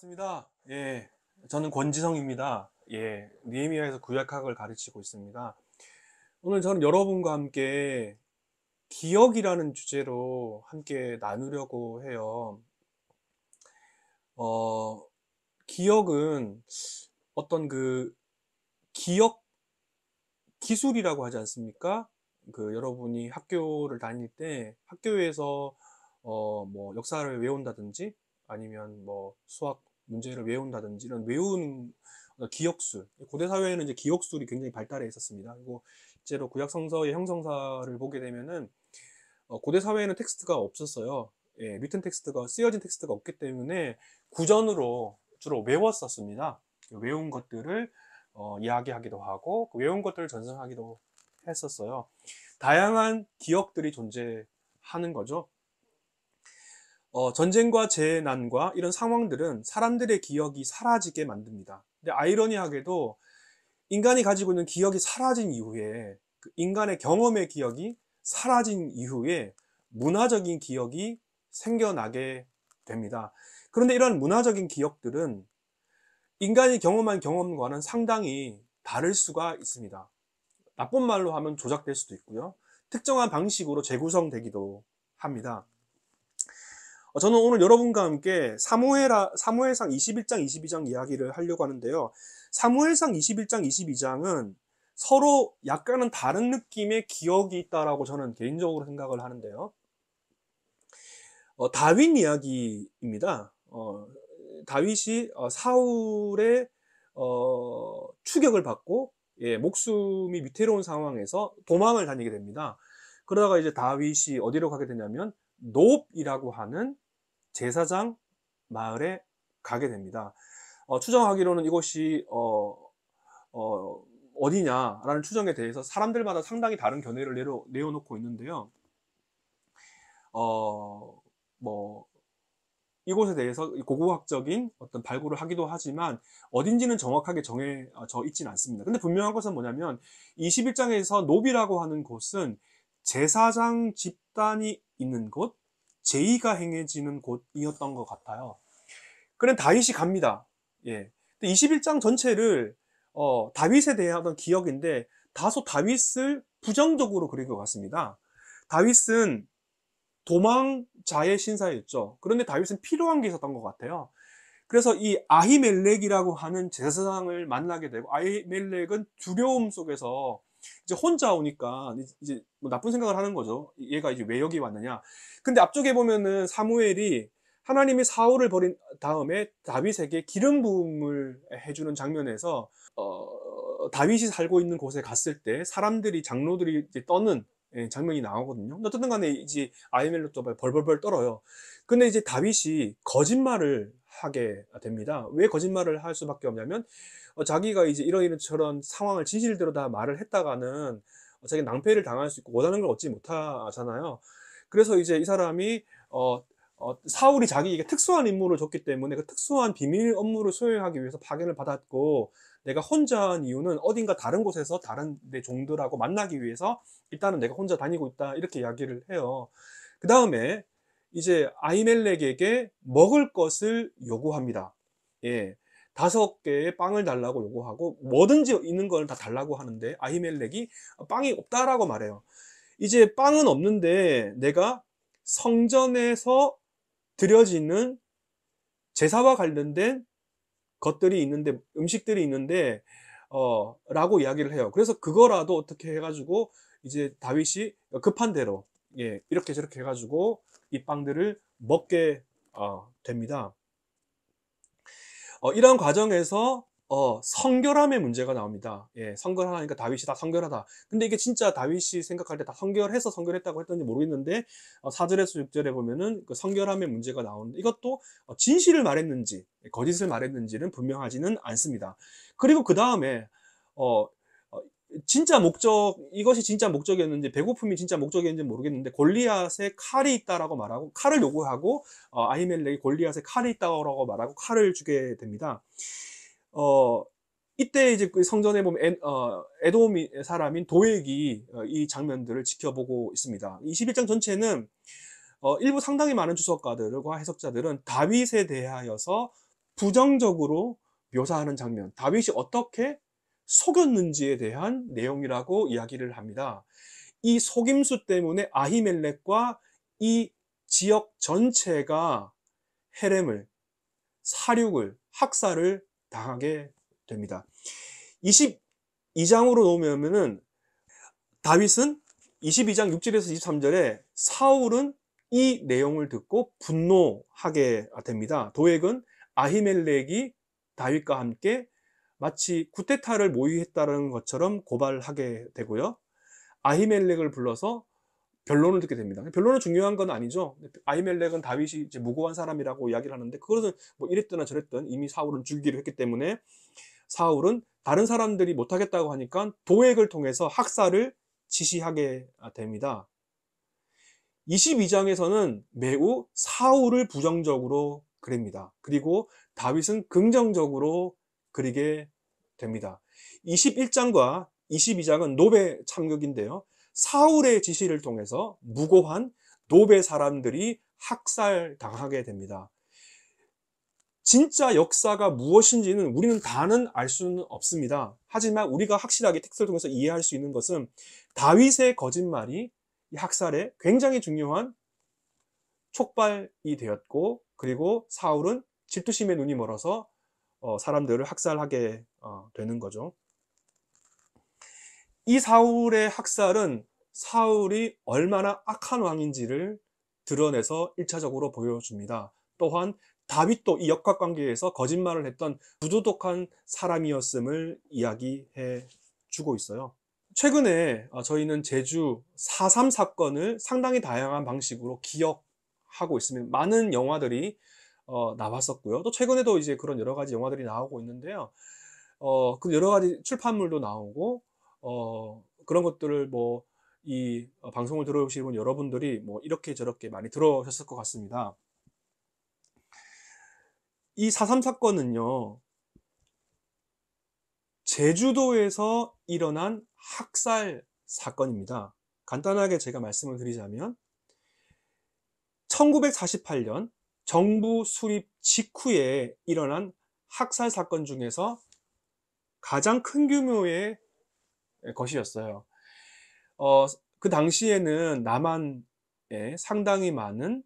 반갑습니다. 예, 저는 권지성입니다. 예, 니에미아에서 구약학을 가르치고 있습니다. 오늘 저는 여러분과 함께 기억이라는 주제로 함께 나누려고 해요. 어, 기억은 어떤 그 기억 기술이라고 하지 않습니까? 그 여러분이 학교를 다닐 때 학교에서 어, 뭐 역사를 외운다든지 아니면 뭐 수학 문제를 외운다든지 이런 외운 그러니까 기억술 고대 사회에는 이제 기억술이 굉장히 발달해 있었습니다. 그리고 실제로 구약 성서의 형성사를 보게 되면은 어, 고대 사회에는 텍스트가 없었어요. 예, 리튼 텍스트가 쓰여진 텍스트가 없기 때문에 구전으로 주로 외웠었습니다. 외운 것들을 어, 이야기하기도 하고 그 외운 것들을 전승하기도 했었어요. 다양한 기억들이 존재하는 거죠. 어, 전쟁과 재난과 이런 상황들은 사람들의 기억이 사라지게 만듭니다. 근데 아이러니하게도 인간이 가지고 있는 기억이 사라진 이후에 그 인간의 경험의 기억이 사라진 이후에 문화적인 기억이 생겨나게 됩니다. 그런데 이런 문화적인 기억들은 인간이 경험한 경험과는 상당히 다를 수가 있습니다. 나쁜 말로 하면 조작될 수도 있고요. 특정한 방식으로 재구성되기도 합니다. 어, 저는 오늘 여러분과 함께 사무엘라, 사무엘상 21장, 22장 이야기를 하려고 하는데요. 사무엘상 21장, 22장은 서로 약간은 다른 느낌의 기억이 있다라고 저는 개인적으로 생각을 하는데요. 어, 다윈 이야기입니다. 어, 다윗이 어, 사울의 어, 추격을 받고 예, 목숨이 위태로운 상황에서 도망을 다니게 됩니다. 그러다가 이제 다윗이 어디로 가게 되냐면 노업이라고 하는 제사장 마을에 가게 됩니다. 어, 추정하기로는 이곳이 어, 어, 어디냐라는 추정에 대해서 사람들마다 상당히 다른 견해를 내려, 내어놓고 있는데요. 어, 뭐, 이곳에 대해서 고고학적인 어떤 발굴을 하기도 하지만 어딘지는 정확하게 정해져 어, 있지는 않습니다. 근데 분명한 것은 뭐냐면 21장에서 노비라고 하는 곳은 제사장 집단이 있는 곳, 제의가 행해지는 곳이었던 것 같아요. 그럼 다윗이 갑니다. 예. 21장 전체를 어, 다윗에 대한 기억인데 다소 다윗을 부정적으로 그린 것 같습니다. 다윗은 도망자의 신사였죠. 그런데 다윗은 필요한 게 있었던 것 같아요. 그래서 이 아히멜렉이라고 하는 제사장을 만나게 되고 아히멜렉은 두려움 속에서 이제 혼자 오니까 이제 뭐 나쁜 생각을 하는 거죠. 얘가 이제 왜 여기 왔느냐. 근데 앞쪽에 보면은 사무엘이 하나님이 사울을 버린 다음에 다윗에게 기름 부음을 해주는 장면에서 어, 다윗이 살고 있는 곳에 갔을 때 사람들이 장로들이 떠는 예, 장면이 나오거든요. 어쨌든 간에 이제 아이멜로 또 벌벌벌 떨어요. 근데 이제 다윗이 거짓말을 하게 됩니다. 왜 거짓말을 할 수밖에 없냐면 어, 자기가 이제 이런 이런 저런 상황을 진실대로 다 말을 했다가는 어, 자기 낭패를 당할 수 있고 원하는 걸 얻지 못하잖아요. 그래서 이제 이 사람이 어, 어, 사울이 자기에게 특수한 임무를 줬기 때문에 그 특수한 비밀 업무를 수행하기 위해서 파견을 받았고 내가 혼자 한 이유는 어딘가 다른 곳에서 다른 내 종들하고 만나기 위해서 일단은 내가 혼자 다니고 있다 이렇게 이야기를 해요. 그 다음에 이제 아이멜렉에게 먹을 것을 요구합니다. 예. 다섯 개의 빵을 달라고 요구하고 뭐든지 있는 걸 다 달라고 하는데 아히멜렉이 빵이 없다라고 말해요. 이제 빵은 없는데 내가 성전에서 드려지는 제사와 관련된 것들이 있는데 음식들이 있는데 어 라고 이야기를 해요. 그래서 그거라도 어떻게 해가지고 이제 다윗이 급한 대로 예 이렇게 저렇게 해가지고 이 빵들을 먹게 어, 됩니다. 어, 이런 과정에서 어, 성결함의 문제가 나옵니다. 예, 성결하니까 다윗이 다 성결하다. 근데 이게 진짜 다윗이 생각할 때 다 성결해서 성결했다고 했던지 모르겠는데 어, 4절에서 6절에 보면은 그 성결함의 문제가 나오는데 이것도 어, 진실을 말했는지 거짓을 말했는지는 분명하지는 않습니다. 그리고 그 다음에 어, 진짜 목적 이것이 진짜 목적이었는지 배고픔이 진짜 목적이었는지 모르겠는데 골리앗의 칼이 있다라고 말하고 칼을 요구하고 어, 아이멜렉이 골리앗의 칼이 있다라고 말하고 칼을 주게 됩니다. 어, 이때 이제 그 성전에 보면 에, 어, 에돔 사람인 도액이 어, 이 장면들을 지켜보고 있습니다. 21장 전체는 어, 일부 상당히 많은 주석가들과 해석자들은 다윗에 대하여서 부정적으로 묘사하는 장면, 다윗이 어떻게 속였는지에 대한 내용이라고 이야기를 합니다. 이 속임수 때문에 아히멜렉과 이 지역 전체가 헤렘을 사륙을 학살을 당하게 됩니다. 22장으로 놓으면은 다윗은 22장 6절에서 23절에 사울은 이 내용을 듣고 분노하게 됩니다. 도액은 아히멜렉이 다윗과 함께 마치 구테타를 모의했다는 것처럼 고발하게 되고요. 아히멜렉을 불러서 변론을 듣게 됩니다. 변론은 중요한 건 아니죠. 아히멜렉은 다윗이 이제 무고한 사람이라고 이야기를 하는데 그것은 뭐 이랬든 저랬든 이미 사울은 죽이기로 했기 때문에 사울은 다른 사람들이 못하겠다고 하니까 도액을 통해서 학살을 지시하게 됩니다. 22장에서는 매우 사울을 부정적으로 그립니다. 그리고 다윗은 긍정적으로 그리게 됩니다. 21장과 22장은 노베 참극인데요. 사울의 지시를 통해서 무고한 노베 사람들이 학살당하게 됩니다. 진짜 역사가 무엇인지는 우리는 다는 알 수는 없습니다. 하지만 우리가 확실하게 텍스트를 통해서 이해할 수 있는 것은 다윗의 거짓말이 학살에 굉장히 중요한 촉발이 되었고 그리고 사울은 질투심의 눈이 멀어서 어, 사람들을 학살하게 어, 되는 거죠. 이 사울의 학살은 사울이 얼마나 악한 왕인지를 드러내서 1차적으로 보여줍니다. 또한 다윗도 이 역학 관계에서 거짓말을 했던 부도덕한 사람이었음을 이야기해 주고 있어요. 최근에 어, 저희는 제주 4.3 사건을 상당히 다양한 방식으로 기억하고 있습니다. 많은 영화들이 어, 나왔었고요. 또 최근에도 이제 그런 여러 가지 영화들이 나오고 있는데요. 어, 그 여러 가지 출판물도 나오고, 어, 그런 것들을 뭐, 이 어, 방송을 들어오시는 여러분들이 뭐 이렇게 저렇게 많이 들어오셨을 것 같습니다. 이 4.3 사건은요, 제주도에서 일어난 학살 사건입니다. 간단하게 제가 말씀을 드리자면, 1948년 정부 수립 직후에 일어난 학살 사건 중에서 가장 큰 규모의 것이었어요. 어, 그 당시에는 남한에 상당히 많은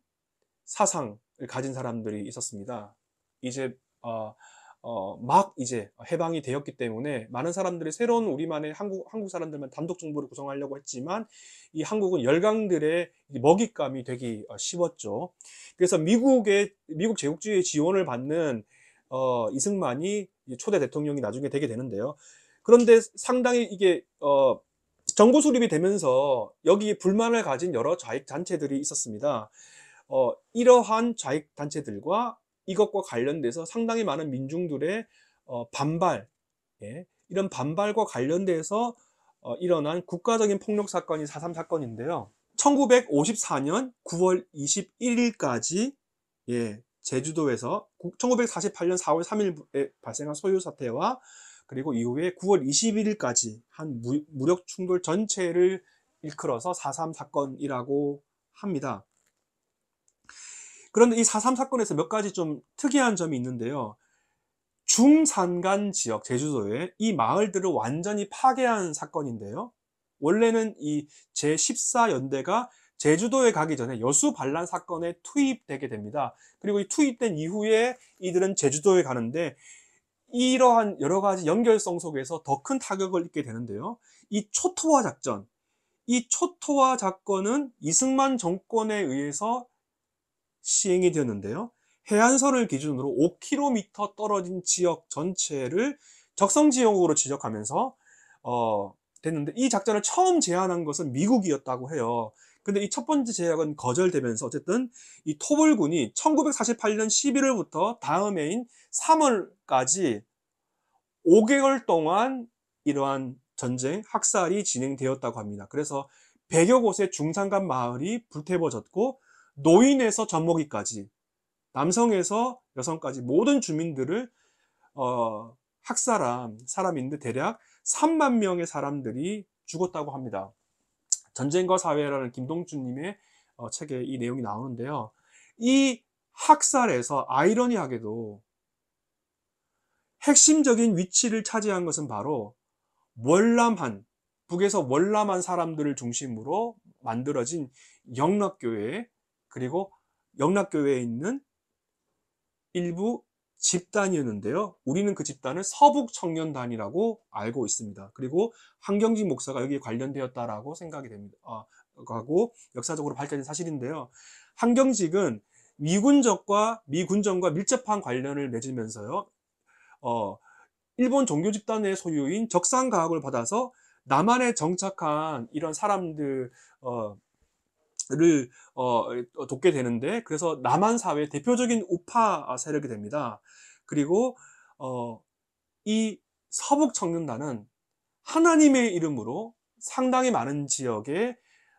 사상을 가진 사람들이 있었습니다. 이제 어, 어, 막 이제 해방이 되었기 때문에 많은 사람들이 새로운 우리만의 한국, 한국 사람들만 단독 정부를 구성하려고 했지만 이 한국은 열강들의 먹잇감이 되기 어, 쉬웠죠. 그래서 미국의, 미국 제국주의의 지원을 받는 어, 이승만이 초대 대통령이 나중에 되게 되는데요. 그런데 상당히 이게, 어, 정부 수립이 되면서 여기에 불만을 가진 여러 좌익 단체들이 있었습니다. 어, 이러한 좌익 단체들과 이것과 관련돼서 상당히 많은 민중들의 어, 반발, 예, 이런 반발과 관련돼서 어, 일어난 국가적인 폭력 사건이 4.3 사건인데요. 1954년 9월 21일까지 예, 제주도에서 1948년 4월 3일에 발생한 소유 사태와 그리고 이후에 9월 21일까지 한 무력 충돌 전체를 일컬어서 4.3 사건이라고 합니다. 그런데 이 4.3 사건에서 몇 가지 좀 특이한 점이 있는데요. 중산간 지역 제주도에 이 마을들을 완전히 파괴한 사건인데요. 원래는 이 제14연대가 제주도에 가기 전에 여수 반란 사건에 투입되게 됩니다. 그리고 이 투입된 이후에 이들은 제주도에 가는데 이러한 여러 가지 연결성 속에서 더 큰 타격을 입게 되는데요. 이 초토화 작전, 이 초토화 작건은 이승만 정권에 의해서 시행이 되었는데요. 해안선을 기준으로 5km 떨어진 지역 전체를 적성 지역으로 지적하면서 어, 됐는데 이 작전을 처음 제안한 것은 미국이었다고 해요. 근데 이 첫 번째 제약은 거절되면서 어쨌든 이 토벌군이 1948년 11월부터 다음 해인 3월까지 5개월 동안 이러한 전쟁, 학살이 진행되었다고 합니다. 그래서 100여 곳의 중산간 마을이 불태워졌고 노인에서 젖먹이까지 남성에서 여성까지 모든 주민들을 어, 학살한 사람인데 대략 3만 명의 사람들이 죽었다고 합니다. 전쟁과 사회라는 김동준님의 어, 책에 이 내용이 나오는데요. 이 학살에서 아이러니하게도 핵심적인 위치를 차지한 것은 바로 월남한 북에서 월남한 사람들을 중심으로 만들어진 영락교회의 그리고 영락교회에 있는 일부 집단이었는데요. 우리는 그 집단을 서북청년단이라고 알고 있습니다. 그리고 한경진 목사가 여기에 관련되었다라고 생각이 됩니다. 아, 하고 역사적으로 발전된 사실인데요. 한경직은 미군적과 미군정과 밀접한 관련을 맺으면서요. 어, 일본 종교 집단의 소유인 적산가학을 받아서 남한에 정착한 이런 사람들 어, 를 어, 어, 돕게 되는데 그래서 남한 사회의 대표적인 우파 세력이 됩니다. 그리고 어, 이 서북 청년단은 하나님의 이름으로 상당히 많은 지역에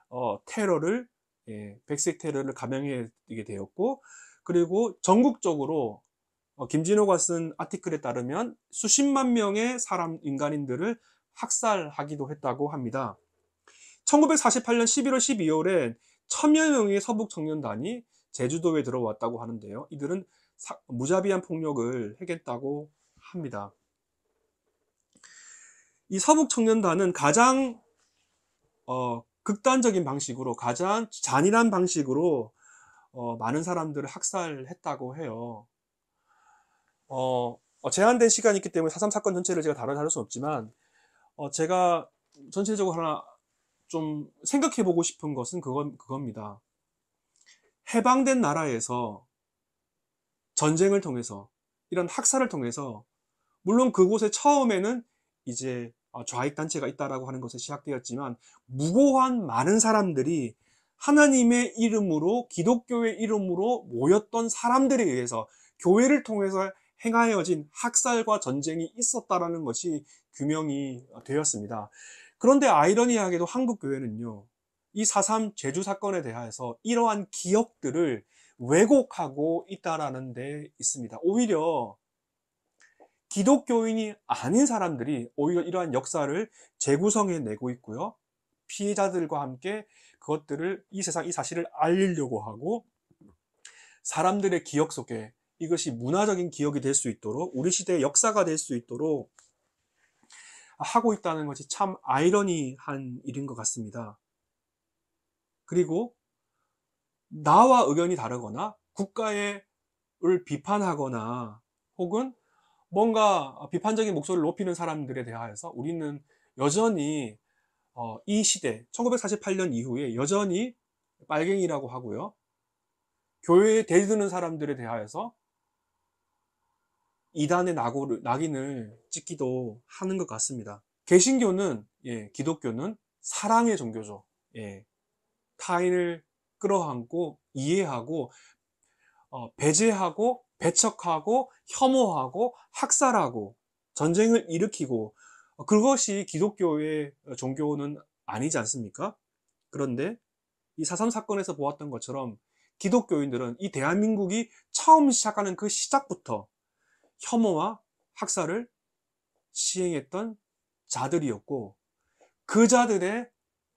어, 테러를 예, 백색 테러를 감행하게 되었고 그리고 전국적으로 어, 김진호가 쓴 아티클에 따르면 수십만 명의 사람 인간인들을 학살하기도 했다고 합니다. 1948년 11월 12월에 천여 명의 서북 청년단이 제주도에 들어왔다고 하는데요. 이들은 사, 무자비한 폭력을 해겠다고 합니다. 이 서북 청년단은 가장 어, 극단적인 방식으로 가장 잔인한 방식으로 어, 많은 사람들을 학살했다고 해요. 어, 어 제한된 시간이 있기 때문에 4.3 사건 전체를 제가 다뤄 다룰 수 없지만 어, 제가 전체적으로 하나 좀 생각해 보고 싶은 것은 그건, 그겁니다. 해방된 나라에서 전쟁을 통해서 이런 학살을 통해서 물론 그곳에 처음에는 이제 아, 좌익 단체가 있다라고 하는 것에 시작되었지만 무고한 많은 사람들이 하나님의 이름으로 기독교의 이름으로 모였던 사람들에 의해서 교회를 통해서 행하여진 학살과 전쟁이 있었다라는 것이 규명이 되었습니다. 그런데 아이러니하게도 한국 교회는요. 이 4.3 제주 사건에 대해서 이러한 기억들을 왜곡하고 있다라는 데 있습니다. 오히려 기독교인이 아닌 사람들이 오히려 이러한 역사를 재구성해 내고 있고요. 피해자들과 함께 그것들을 이 세상 이 사실을 알리려고 하고 사람들의 기억 속에 이것이 문화적인 기억이 될 수 있도록 우리 시대의 역사가 될 수 있도록 하고 있다는 것이 참 아이러니한 일인 것 같습니다. 그리고 나와 의견이 다르거나 국가를 비판하거나 혹은 뭔가 비판적인 목소리를 높이는 사람들에 대하여서 우리는 여전히 어, 이 시대 1948년 이후에 여전히 빨갱이라고 하고요. 교회에 대드는 사람들에 대하여서 이단의 낙오를, 낙인을 찍기도 하는 것 같습니다. 개신교는, 예, 기독교는 사랑의 종교죠. 예, 타인을 끌어안고 이해하고 어, 배제하고 배척하고 혐오하고 학살하고 전쟁을 일으키고 어, 그것이 기독교의 종교는 아니지 않습니까? 그런데 이 사삼 사건에서 보았던 것처럼 기독교인들은 이 대한민국이 처음 시작하는 그 시작부터 혐오와 학살을 시행했던 자들이었고 그 자들의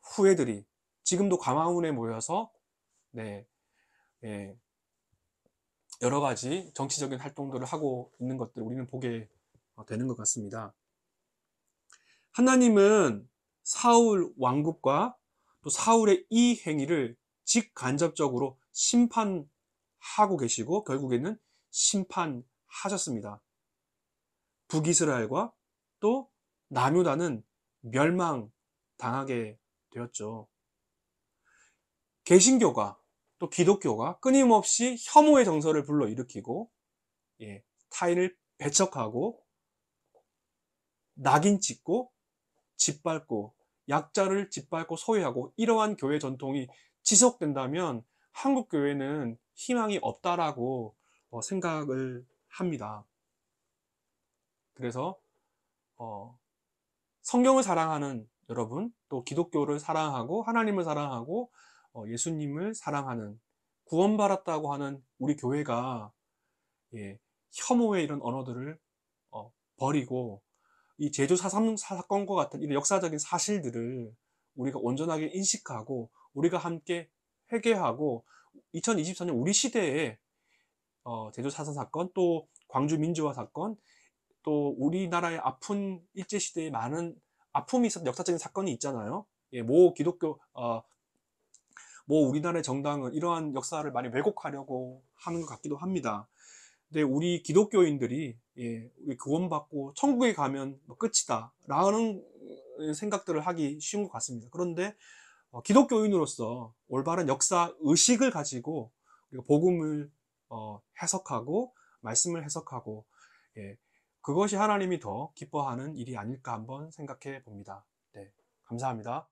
후예들이 지금도 광화문에 모여서 네, 네, 여러 가지 정치적인 활동들을 하고 있는 것들 우리는 보게 어, 되는 것 같습니다. 하나님은 사울 왕국과 또 사울의 이 행위를 직간접적으로 심판하고 계시고 결국에는 심판 하셨습니다. 북이스라엘과 또 남유다는 멸망당하게 되었죠. 개신교가 또 기독교가 끊임없이 혐오의 정서를 불러일으키고 예, 타인을 배척하고 낙인 찍고 짓밟고 약자를 짓밟고 소외하고 이러한 교회 전통이 지속된다면 한국 교회는 희망이 없다라고 뭐 생각을 합니다. 그래서 어, 성경을 사랑하는 여러분, 또 기독교를 사랑하고 하나님을 사랑하고 어, 예수님을 사랑하는 구원받았다고 하는 우리 교회가 예, 혐오의 이런 언어들을 어, 버리고 이 제주 4.3 사건과 같은 이런 역사적인 사실들을 우리가 온전하게 인식하고 우리가 함께 회개하고 2024년 우리 시대에 어, 제주 사선 사건, 또 광주 민주화 사건, 또 우리나라의 아픈 일제 시대에 많은 아픔이 있었던 역사적인 사건이 있잖아요. 예, 모 기독교 어, 뭐 우리나라의 정당은 이러한 역사를 많이 왜곡하려고 하는 것 같기도 합니다. 근데 우리 기독교인들이 예, 우리 구원받고 천국에 가면 뭐 끝이다라는 생각들을 하기 쉬운 것 같습니다. 그런데 어, 기독교인으로서 올바른 역사 의식을 가지고 복음을 어, 해석하고 말씀을 해석하고 예, 그것이 하나님이 더 기뻐하는 일이 아닐까 한번 생각해 봅니다. 네, 감사합니다.